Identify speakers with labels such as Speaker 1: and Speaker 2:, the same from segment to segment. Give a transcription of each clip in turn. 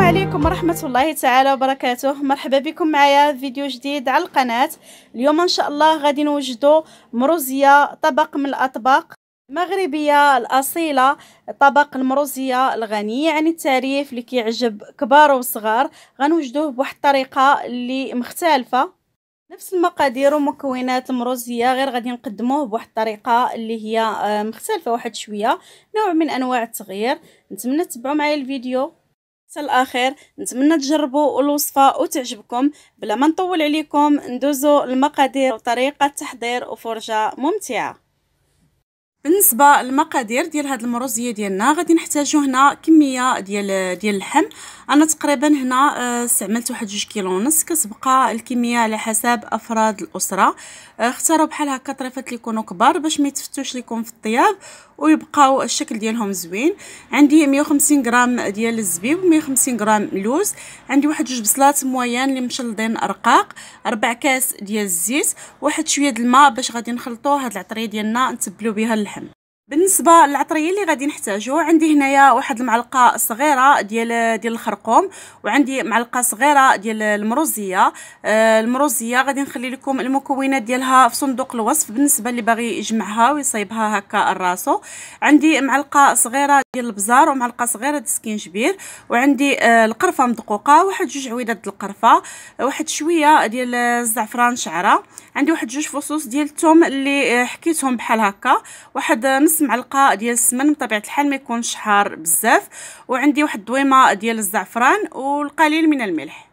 Speaker 1: السلام عليكم ورحمة الله تعالى وبركاته مرحبا بكم معايا في فيديو جديد على القناة اليوم ان شاء الله غادي نوجدو مروزية طبق من الاطباق المغربية الأصيلة طبق المروزية الغني يعني التعريف اللي كيعجب كبار وصغار غنوجدوه بواحد الطريقة اللي مختلفة نفس المقادير ومكونات المروزيه غير غادي نقدموه بواحد الطريقه اللي هي آه، مختلفه واحد شويه نوع من انواع التغيير نتمنى تتبعوا معايا الفيديو حتى الاخير نتمنى تجربوا الوصفه وتعجبكم بلا ما نطول عليكم ندوزو المقادير وطريقه تحضير وفرجه ممتعه بالنسبه للمقادير ديال هذه المروزيه ديالنا غادي نحتاجو هنا كميه ديال ديال اللحم انا تقريبا هنا آه، استعملت واحد جوج كيلو ونص كتبقى الكميه على حسب افراد الاسره آه، اختاروا بحال هكا طريفات اللي يكونوا كبار باش ما يتفتوش لكم في الطياب ويبقاو الشكل ديالهم زوين عندي 150 غرام ديال الزبيب و150 غرام لوز عندي واحد جوج بصلات مويان اللي مشلضين رقاق ربع كاس ديال الزيت واحد شويه د الماء باش غادي نخلطوا هاد العطريه ديالنا نتبلو بها اللحم بالنسبه للعطريه اللي غادي نحتاجو عندي هنايا واحد المعلقه صغيره ديال ديال الخرقوم وعندي معلقه صغيره ديال المروزيه آه المروزيه غادي نخلي لكم المكونات ديالها في صندوق الوصف بالنسبه اللي باغي يجمعها ويصيبها هكا الراسو عندي معلقه صغيره ديال البزار ومعلقه صغيره د السكينجبير وعندي آه، القرفه مدقوقه واحد جوج عويدات القرفه واحد شويه ديال الزعفران شعره عندي واحد جوج فصوص ديال الثوم اللي آه، حكيتهم بحال هكا واحد نص معلقه ديال السمن بطبيعه الحال ما يكونش حار بزاف وعندي واحد دويمه ديال الزعفران والقليل من الملح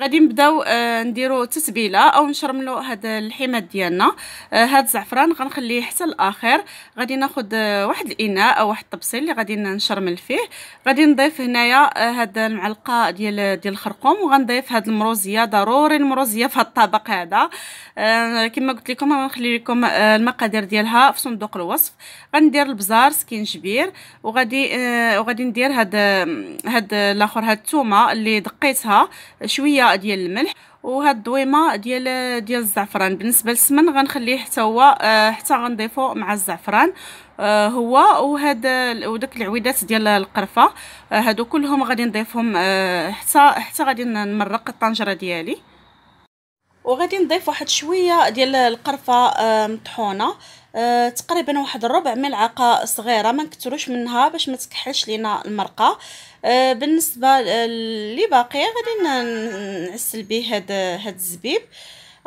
Speaker 1: غادي نبداو آه، نديرو تسبيله او نشرملو هاد الحماض ديالنا آه، هاد الزعفران غنخليه حتى الاخر غادي ناخد آه، واحد الاناء او واحد الطبسيل اللي غادي نشرمل فيه غادي نضيف هنايا هاد المعلقه ديال ديال الخرقوم وغنضيف هاد المروزيه ضروري المروزيه في هاد الطبق هذا كما قلت لكم غنخلي لكم المقادير ديالها في صندوق الوصف غندير البزار سكينجبير وغادي وغادي ندير هاد هاد الاخر هاد الثومه اللي دقيتها شويه شويه ديال الملح وهاد الضويمه ديال ديال الزعفران بالنسبه للسمن غنخليه حتى هو آه، حتى غنضيفو مع الزعفران آه، هو وهاد وداك العويدات ديال القرفه آه، هادو كلهم غادي نضيفهم حتى حتى غادي نمرق الطنجره ديالي وغادي نضيف واحد شويه ديال القرفه مطحونه آه تقريبا واحد الربع ملعقه صغيره ما نكثروش منها باش ما تكحلش لينا المرقه آه بالنسبه اللي باقي غادي نعسل به هاد هاد الزبيب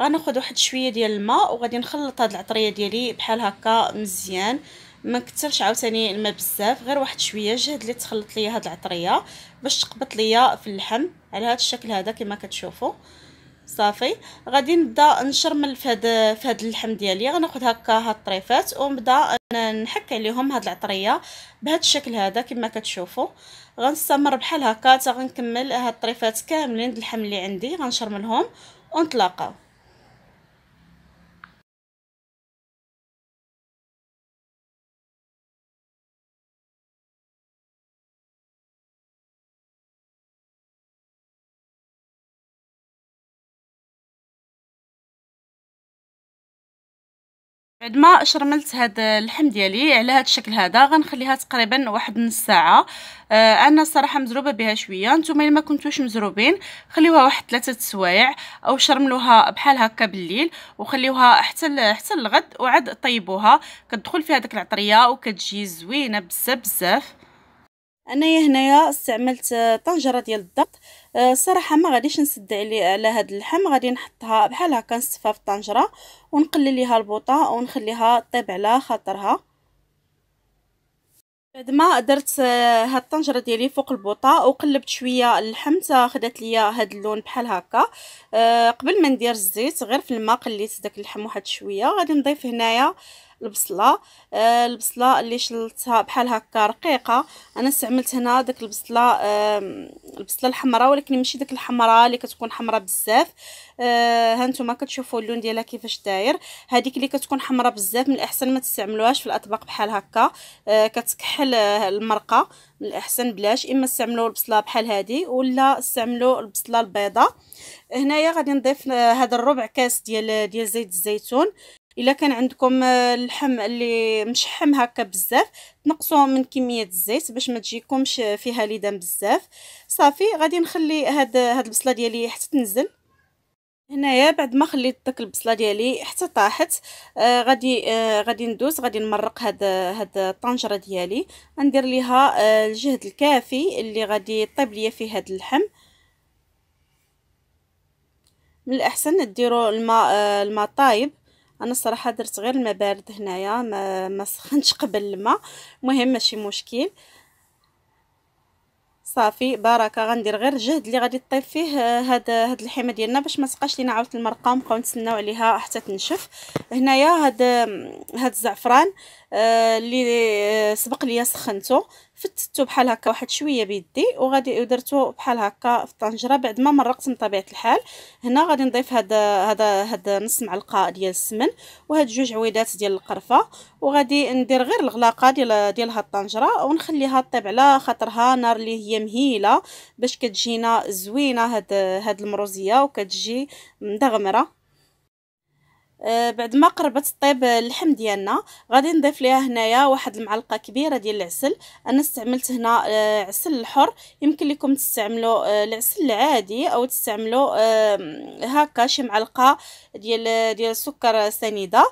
Speaker 1: غناخذ واحد شويه ديال الماء وغادي نخلط هاد العطريه ديالي بحال هكا مزيان ما كثرش عاوتاني الماء بزاف غير واحد شويه جهد اللي تخلط ليا هاد العطريه باش تقبط ليا في اللحم على هاد الشكل هذا كما كتشوفوا آه صافي غادي نبدا نشرمل في هذا في هذا اللحم ديالي غناخذ هكا هاد الطريفات ونبدا نحك عليهم هاد العطريه بهاد الشكل هذا كما كتشوفوا غنستمر بحال هكا حتى غنكمل هاد الطريفات كاملين د اللحم اللي عندي غنشرملهم ونتلاقاو بعد ما شرملت هاد اللحم ديالي على هاد الشكل هذا غنخليها تقريبا واحد نص ساعه آه انا الصراحه مزروبه بها شويه نتوما الا ما كنتوش مزروبين خليوها واحد ثلاثه السوايع او شرملوها بحال هكا بالليل وخليوها حتى حتى الغد وعاد طيبوها كتدخل فيها داك العطريه وكتجي زوينه بزاف بزاف انايا هنايا استعملت طنجره ديال الضغط الصراحه أه، ما غاديش نسد عليه على هذا اللحم غادي نحطها بحال هكا نصفها في الطنجره ونقلي ليها البوطه ونخليها طيب على خاطرها بعد ما درت أه، هاد الطنجره ديالي فوق البوطه وقلبت شويه اللحم تا خدات ليا هاد اللون بحال هكا أه، قبل ما ندير الزيت غير في الماء قليت داك اللحم واحد شويه غادي نضيف هنايا البصله آه البصله اللي شلتها بحال هكا رقيقه انا استعملت هنا داك البصله آه البصله الحمراء ولكن ماشي داك الحمراء اللي كتكون حمراء بزاف آه هانتوما كتشوفوا اللون ديالها كيفاش داير هذيك اللي كتكون حمراء بزاف من الاحسن ما تستعملوهاش في الاطباق بحال هكا آه كتكحل آه، المرقه من الاحسن بلاش اما استعملوا البصله بحال هذه ولا استعملوا البصله البيضاء هنايا غادي نضيف آه، هذا الربع كاس ديال آه، ديال زيت الزيتون الا كان عندكم آه، اللحم اللي مشحم هكا بزاف تنقصوا من كميه الزيت باش ما تجيكمش فيها ليدان بزاف صافي غادي نخلي هاد هاد البصله ديالي حتى تنزل هنايا بعد ما خليت داك البصله ديالي حتى طاحت آه غادي آه غادي ندوز غادي نمرق هاد هاد الطنجره ديالي غندير ليها آه الجهد الكافي اللي غادي يطيب ليا فيه هاد اللحم من الاحسن ديروا الماء آه الماء طايب انا الصراحه درت غير الماء بارد هنايا ما ما سخنتش قبل الماء المهم ماشي مشكل صافي بركه غندير غير الجهد اللي غادي طيب فيه آه، هاد هاد الحيمه ديالنا باش ما تبقاش لينا عاوت المرقه نبقاو نتسناو عليها حتى تنشف هنايا هاد هاد الزعفران آه، اللي آه، سبق ليا سخنته فتتو بحال هكا واحد شويه بيدي وغادي درتو بحال هكا في الطنجره بعد ما مرقت بطبيعه الحال هنا غادي نضيف هذا هذا هذا نص معلقه ديال السمن وهاد جوج عويدات ديال القرفه وغادي ندير غير الغلاقه ديال ديال هاد الطنجره ونخليها طيب على خاطرها نار اللي هي مهيله باش كتجينا زوينه هاد هاد المروزيه وكتجي مدغمره آه، بعد ما قربت طيب اللحم ديالنا غادي نضيف ليها هنايا واحد المعلقه كبيره ديال العسل انا استعملت هنا آه، عسل الحر يمكن لكم تستعملوا آه، العسل العادي او تستعملوا هكا شي معلقه ديال ديال السكر سنيده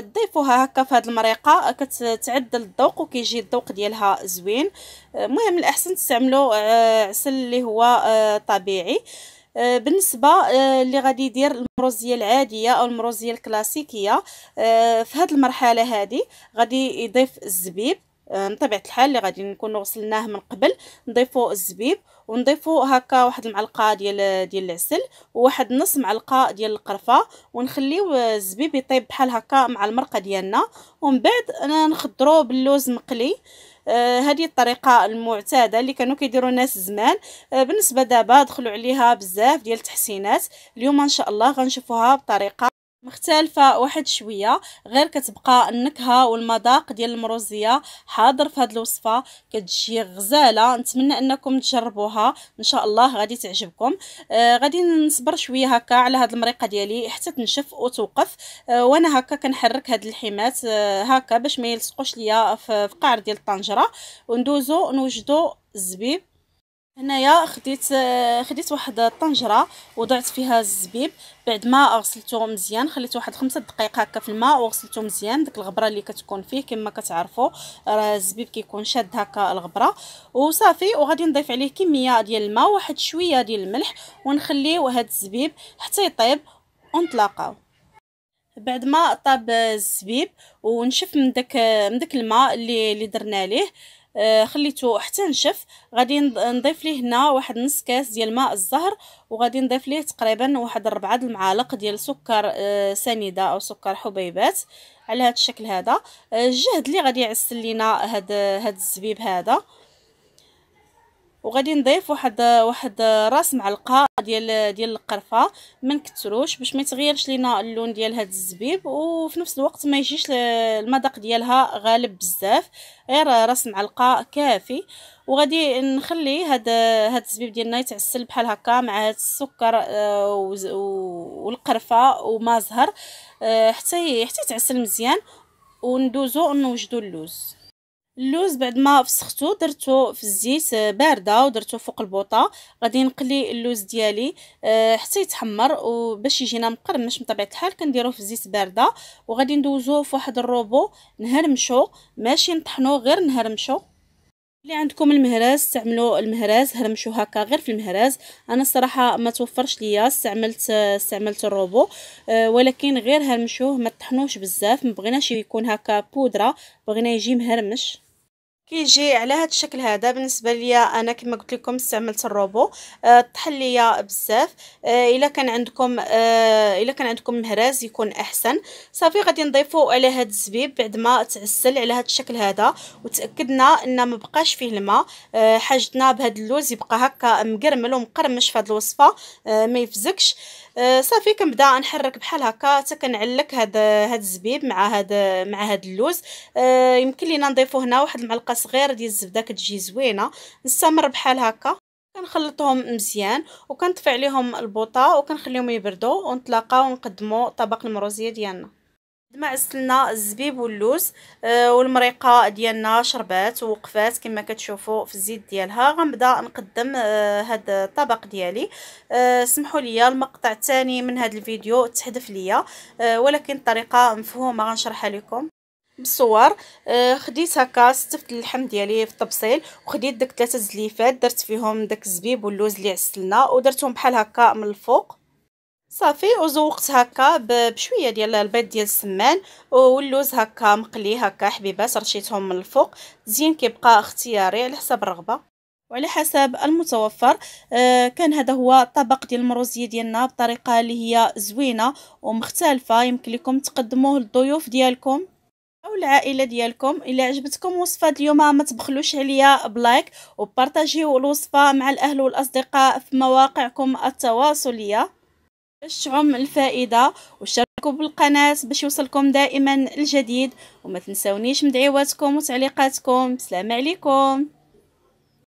Speaker 1: تضيفوها هكا في هذه المريقه كتعدل الذوق وكيجي الذوق ديالها زوين المهم الاحسن تستعملوا عسل اللي هو طبيعي آه، بالنسبه آه، اللي غادي يدير المروزيه العاديه او المروزيه الكلاسيكيه آه، في هذه المرحله هذه غادي يضيف الزبيب من طبيعه الحال اللي غادي نكونوا غسلناه من قبل نضيفوا الزبيب ونضيفوا هكا واحد المعلقه ديال ديال العسل وواحد نص معلقه ديال القرفه ونخليو الزبيب يطيب بحال هكا مع المرقه ديالنا ومن بعد نخضروه باللوز مقلي آه آه، هذه الطريقه المعتاده اللي كانوا كيديروا الناس زمان آه، بالنسبه دابا دخلوا عليها بزاف ديال التحسينات اليوم ان شاء الله غنشوفوها بطريقه مختلفه واحد شويه غير كتبقى النكهه والمذاق ديال المروزيه حاضر في هذه الوصفه كتجي غزاله نتمنى انكم تجربوها ان شاء الله غادي تعجبكم آه غادي نصبر شويه هكا على هذه المريقه ديالي حتى تنشف وتوقف آه وانا هكا كنحرك هاد الحمات آه هكا باش ما يلصقوش ليا في قعر ديال الطنجره وندوزو نوجدو الزبيب هنايا خديت خديت واحد الطنجره وضعت فيها الزبيب بعد ما غسلته مزيان خليته واحد خمسة دقائق هكا في الماء وغسلته مزيان ديك الغبره اللي كتكون فيه كما كتعرفوا راه الزبيب كيكون شاد هكا الغبره وصافي وغادي نضيف عليه كميه ديال الماء واحد شويه ديال الملح ونخليو هاد الزبيب حتى يطيب ونطلقاو بعد ما طاب الزبيب ونشف من داك من داك الماء اللي اللي درنا ليه آه، خليته حتى نشف غادي نضيف ليه هنا واحد نص كاس ديال ماء الزهر وغادي نضيف ليه تقريبا واحد ربعة المعالق ديال سكر آه، سنيده او سكر حبيبات على هذا الشكل هذا آه، الجهد اللي غادي يعسل لينا هاد هاد الزبيب هذا وغادي نضيف واحد واحد راس معلقه ديال ديال القرفه ما نكثروش باش ما يتغيرش لينا اللون ديال هاد الزبيب وفي نفس الوقت ما يجيش المذاق ديالها غالب بزاف غير راس معلقه كافي وغادي نخلي هاد هاد الزبيب ديالنا يتعسل بحال هكا مع هاد السكر آه، والقرفه وما زهر آه، حتى حتى يتعسل مزيان وندوزو نوجدو اللوز اللوز بعد ما فسختو درتو في الزيت آه، بارده ودرتو فوق البوطه غادي نقلي اللوز ديالي آه، حتى يتحمر وباش يجينا مقرمش بطبيعه الحال كنديرو في الزيت بارده وغادي ندوزوه في واحد الروبو نهرمشو ماشي نطحنو غير نهرمشو اللي عندكم المهراز استعملوا المهراز هرمشو هكا غير في المهراز انا الصراحه ما توفرش ليا استعملت آه، استعملت الروبو أه ولكن غير هرمشوه ما طحنوش بزاف ما بغيناش يكون هكا بودره بغينا يجي مهرمش كيجي على هذا الشكل هذا بالنسبه ليا انا كما قلت لكم استعملت الروبو آه، طحل ليا بزاف آه، الا كان عندكم آه، الا كان عندكم مهراز يكون احسن صافي غادي نضيفو على هذا الزبيب بعد ما تعسل على هذا الشكل هذا وتاكدنا ان ما بقاش فيه الماء حاجتنا بهذا اللوز يبقى هكا مقرمل ومقرمش في هذه الوصفه ما يفزكش آه، صافي كنبدا نحرك بحال هكا حتى كنعلك هاد هاد الزبيب مع هاد مع هاد اللوز آه، يمكن لينا نضيفو هنا واحد المعلقه صغيره ديال الزبده كتجي زوينه نستمر بحال هكا كنخلطهم مزيان وكنطفي عليهم البوطه وكنخليهم يبردوا ونتلاقاو ونقدموا طبق المروزيه ديالنا ما عسلنا الزبيب واللوز آه، والمريقه ديالنا شربات ووقفات كما كتشوفوا في الزيت ديالها غنبدا نقدم هذا آه، الطبق ديالي آه، سمحوا لي المقطع الثاني من هذا الفيديو تحذف ليا ولكن الطريقه مفهومه غنشرحها لكم بالصور خديت هكا استفت اللحم ديالي في الطبسيل وخديت داك ثلاثه زليفات درت فيهم داك الزبيب واللوز اللي عسلنا ودرتهم بحال هكا من الفوق صافي وزوقت هكا بشويه ديال البيض ديال السمان واللوز هكا مقلي هكا حبيبات رشيتهم من الفوق زين كيبقى اختياري على حسب الرغبه وعلى حسب المتوفر آه كان هذا هو الطبق ديال المروزيه ديالنا بطريقه اللي هي زوينه ومختلفه يمكن لكم تقدموه للضيوف ديالكم او العائله ديالكم الا عجبتكم وصفه اليوم ما تبخلوش عليا بلايك وبارطاجيو الوصفه مع الاهل والاصدقاء في مواقعكم التواصليه باش تعم الفائده وشاركوا بالقناه باش يوصلكم دائما الجديد وما تنسونيش مدعواتكم وتعليقاتكم بسلام عليكم